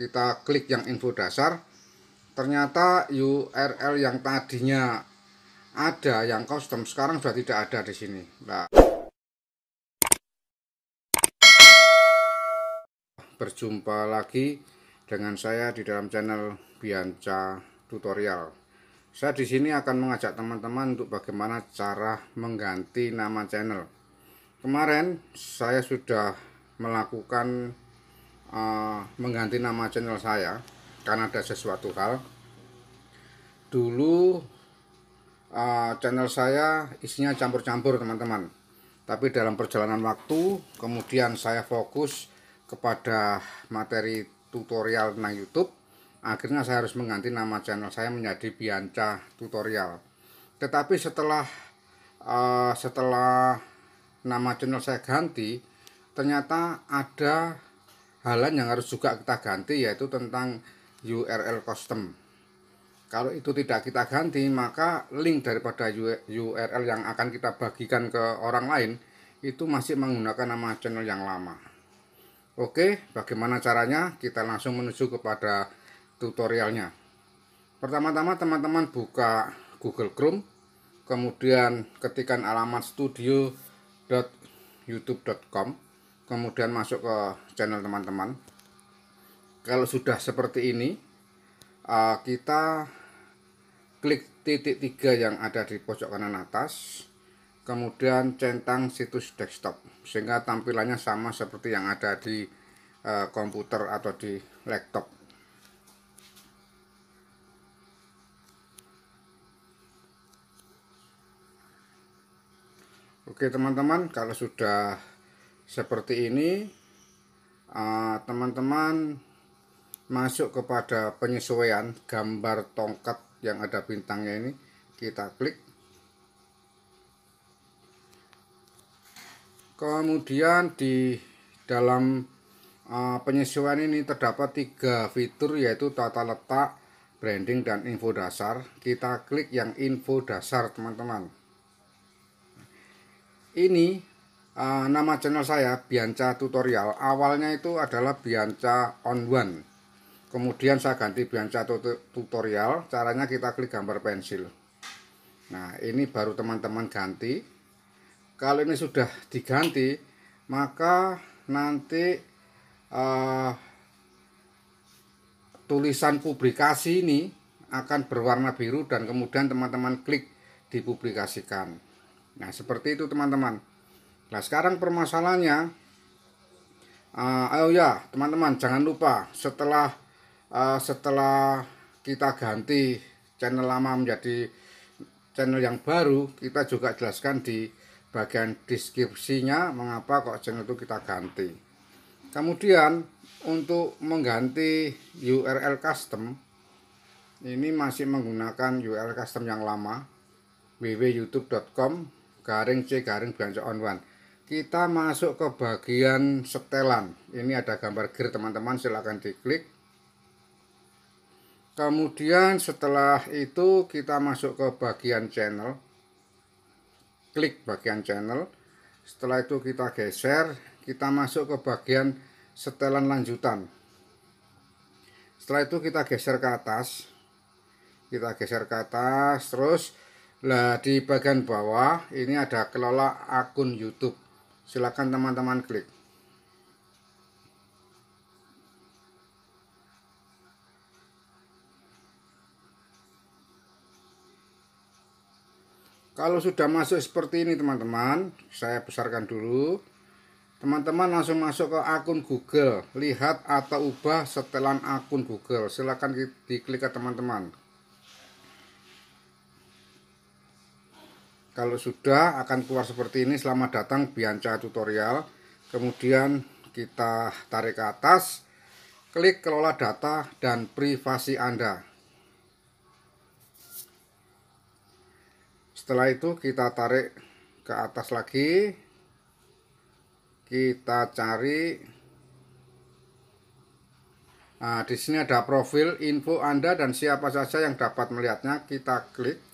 kita klik yang info dasar ternyata URL yang tadinya ada yang custom sekarang sudah tidak ada di sini nah. berjumpa lagi dengan saya di dalam channel Bianca Tutorial saya di sini akan mengajak teman-teman untuk bagaimana cara mengganti nama channel kemarin saya sudah melakukan Eh, mengganti nama channel saya karena ada sesuatu hal dulu eh, channel saya isinya campur-campur teman-teman tapi dalam perjalanan waktu kemudian saya fokus kepada materi tutorial tentang YouTube akhirnya saya harus mengganti nama channel saya menjadi Bianca Tutorial tetapi setelah eh, setelah nama channel saya ganti ternyata ada halan yang harus juga kita ganti yaitu tentang URL custom. Kalau itu tidak kita ganti, maka link daripada URL yang akan kita bagikan ke orang lain itu masih menggunakan nama channel yang lama. Oke, bagaimana caranya? Kita langsung menuju kepada tutorialnya. Pertama-tama teman-teman buka Google Chrome, kemudian ketikan alamat studio.youtube.com kemudian masuk ke channel teman-teman kalau sudah seperti ini eh, kita klik titik tiga yang ada di pojok kanan atas kemudian centang situs desktop sehingga tampilannya sama seperti yang ada di eh, komputer atau di laptop Oke teman-teman kalau sudah seperti ini eh, teman-teman masuk kepada penyesuaian gambar tongkat yang ada bintangnya ini kita klik kemudian di dalam eh, penyesuaian ini terdapat tiga fitur yaitu tata letak branding dan info dasar kita klik yang info dasar teman-teman ini uh, nama channel saya Bianca Tutorial. Awalnya itu adalah Bianca On One. Kemudian saya ganti Bianca Tutorial. Caranya kita klik gambar pensil. Nah, ini baru teman-teman ganti. Kalau ini sudah diganti, maka nanti uh, tulisan publikasi ini akan berwarna biru dan kemudian teman-teman klik dipublikasikan. Nah, seperti itu teman-teman. Nah sekarang permasalahannya, uh, oh ya teman-teman jangan lupa setelah uh, setelah kita ganti channel lama menjadi channel yang baru, kita juga jelaskan di bagian deskripsinya mengapa kok channel itu kita ganti. Kemudian untuk mengganti URL custom ini masih menggunakan URL custom yang lama www.youtube.com garing c garing belanja on kita masuk ke bagian setelan ini ada gambar gear teman-teman silahkan diklik kemudian setelah itu kita masuk ke bagian channel klik bagian channel setelah itu kita geser kita masuk ke bagian setelan lanjutan setelah itu kita geser ke atas kita geser ke atas terus lah di bagian bawah ini ada kelola akun YouTube silakan teman-teman klik kalau sudah masuk seperti ini teman-teman saya besarkan dulu teman-teman langsung masuk ke akun Google lihat atau ubah setelan akun Google Silakan diklik ke teman-teman Kalau sudah akan keluar seperti ini, selamat datang Bianca Tutorial. Kemudian kita tarik ke atas, klik kelola data dan privasi Anda. Setelah itu kita tarik ke atas lagi. Kita cari Nah, di sini ada profil, info Anda dan siapa saja yang dapat melihatnya. Kita klik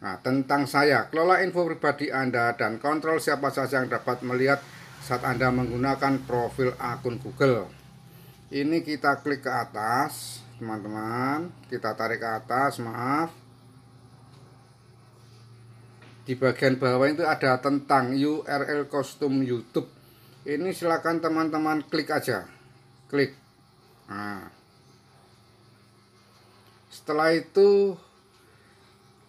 Nah, tentang saya, kelola info pribadi Anda dan kontrol siapa saja yang dapat melihat saat Anda menggunakan profil akun Google. Ini kita klik ke atas, teman-teman. Kita tarik ke atas, maaf. Di bagian bawah itu ada tentang URL kostum YouTube. Ini silakan teman-teman klik aja. Klik. Nah. Setelah itu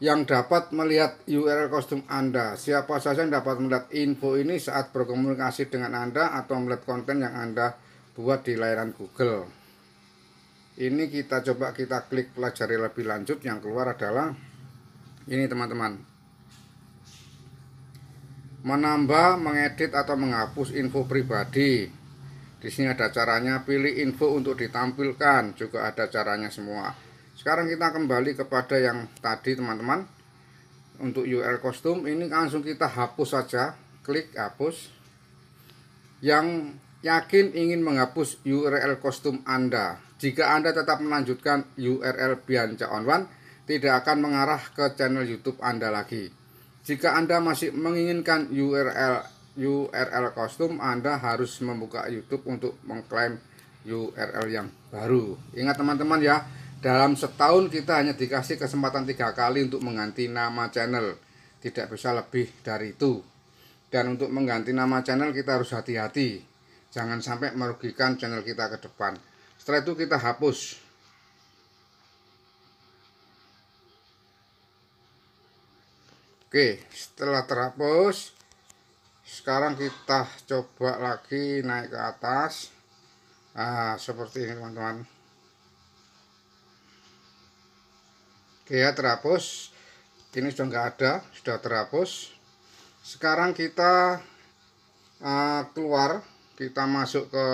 yang dapat melihat URL kostum Anda. Siapa saja yang dapat melihat info ini saat berkomunikasi dengan Anda atau melihat konten yang Anda buat di layanan Google. Ini kita coba kita klik pelajari lebih lanjut. Yang keluar adalah ini teman-teman. Menambah, mengedit atau menghapus info pribadi. Di sini ada caranya pilih info untuk ditampilkan, juga ada caranya semua sekarang kita kembali kepada yang tadi teman-teman untuk URL kostum ini langsung kita hapus saja klik hapus yang yakin ingin menghapus URL kostum Anda jika Anda tetap melanjutkan URL Bianca on One tidak akan mengarah ke channel YouTube Anda lagi jika Anda masih menginginkan URL URL kostum Anda harus membuka YouTube untuk mengklaim URL yang baru ingat teman-teman ya dalam setahun kita hanya dikasih kesempatan tiga kali untuk mengganti nama channel, tidak bisa lebih dari itu. Dan untuk mengganti nama channel kita harus hati-hati, jangan sampai merugikan channel kita ke depan. Setelah itu kita hapus. Oke, setelah terhapus, sekarang kita coba lagi naik ke atas. Nah seperti ini teman-teman. Oke ya terhapus. Ini sudah nggak ada, sudah terhapus. Sekarang kita uh, keluar, kita masuk ke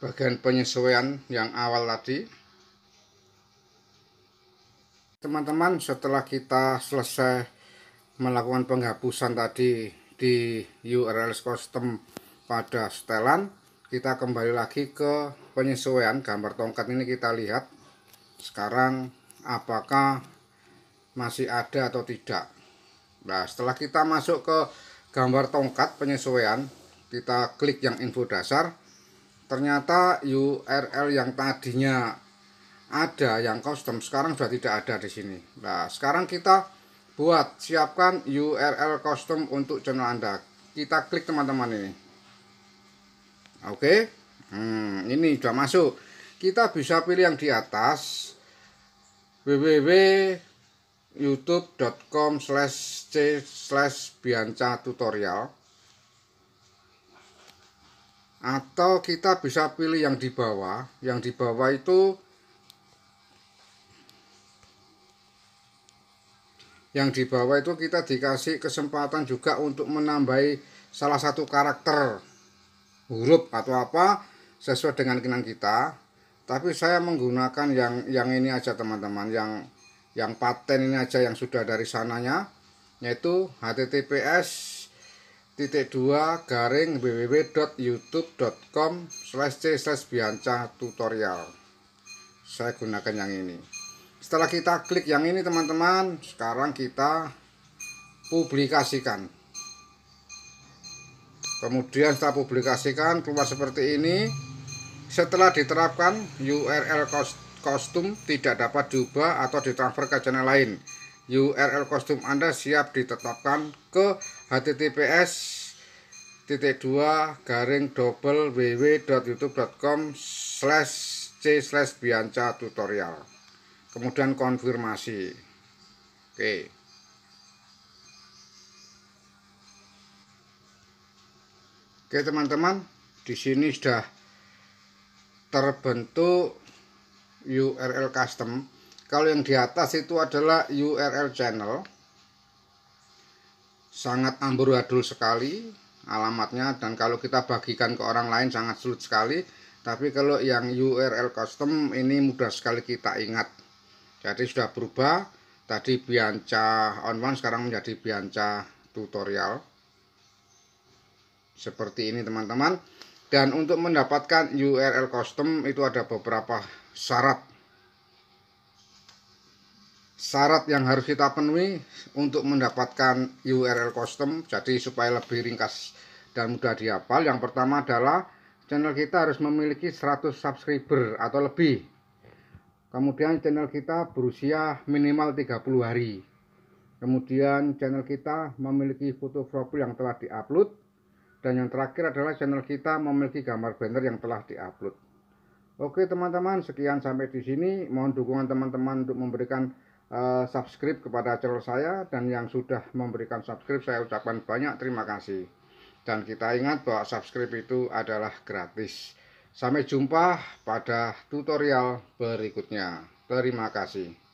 bagian penyesuaian yang awal tadi. Teman-teman, setelah kita selesai melakukan penghapusan tadi di URL custom pada setelan, kita kembali lagi ke penyesuaian gambar tongkat ini kita lihat. Sekarang apakah masih ada atau tidak nah setelah kita masuk ke gambar tongkat penyesuaian kita klik yang info dasar ternyata URL yang tadinya ada yang custom sekarang sudah tidak ada di sini nah sekarang kita buat siapkan URL custom untuk channel anda kita klik teman-teman ini oke okay. hmm, ini sudah masuk kita bisa pilih yang di atas www.youtube.com slash c slash bianca tutorial atau kita bisa pilih yang di bawah yang di bawah itu yang di bawah itu kita dikasih kesempatan juga untuk menambahi salah satu karakter huruf atau apa sesuai dengan keinginan kita tapi saya menggunakan yang yang ini aja teman-teman yang yang paten ini aja yang sudah dari sananya yaitu https titik dua garing www.youtube.com slash c slash bianca tutorial saya gunakan yang ini setelah kita klik yang ini teman-teman sekarang kita publikasikan kemudian kita publikasikan keluar seperti ini setelah diterapkan, URL kostum tidak dapat diubah atau ditransfer ke channel lain. URL kostum Anda siap ditetapkan ke https titik dua garing double www.youtube.com slash c slash bianca tutorial kemudian konfirmasi oke oke teman-teman di sini sudah terbentuk URL custom kalau yang di atas itu adalah URL channel sangat amburadul sekali alamatnya dan kalau kita bagikan ke orang lain sangat sulit sekali tapi kalau yang URL custom ini mudah sekali kita ingat jadi sudah berubah tadi bianca on one sekarang menjadi bianca tutorial seperti ini teman-teman dan untuk mendapatkan URL custom itu ada beberapa syarat. Syarat yang harus kita penuhi untuk mendapatkan URL custom, jadi supaya lebih ringkas dan mudah dihafal. Yang pertama adalah channel kita harus memiliki 100 subscriber atau lebih. Kemudian channel kita berusia minimal 30 hari. Kemudian channel kita memiliki foto profil yang telah diupload dan yang terakhir adalah channel kita memiliki gambar banner yang telah diupload. Oke teman-teman, sekian sampai di sini. Mohon dukungan teman-teman untuk memberikan uh, subscribe kepada channel saya. Dan yang sudah memberikan subscribe, saya ucapkan banyak terima kasih. Dan kita ingat bahwa subscribe itu adalah gratis. Sampai jumpa pada tutorial berikutnya. Terima kasih.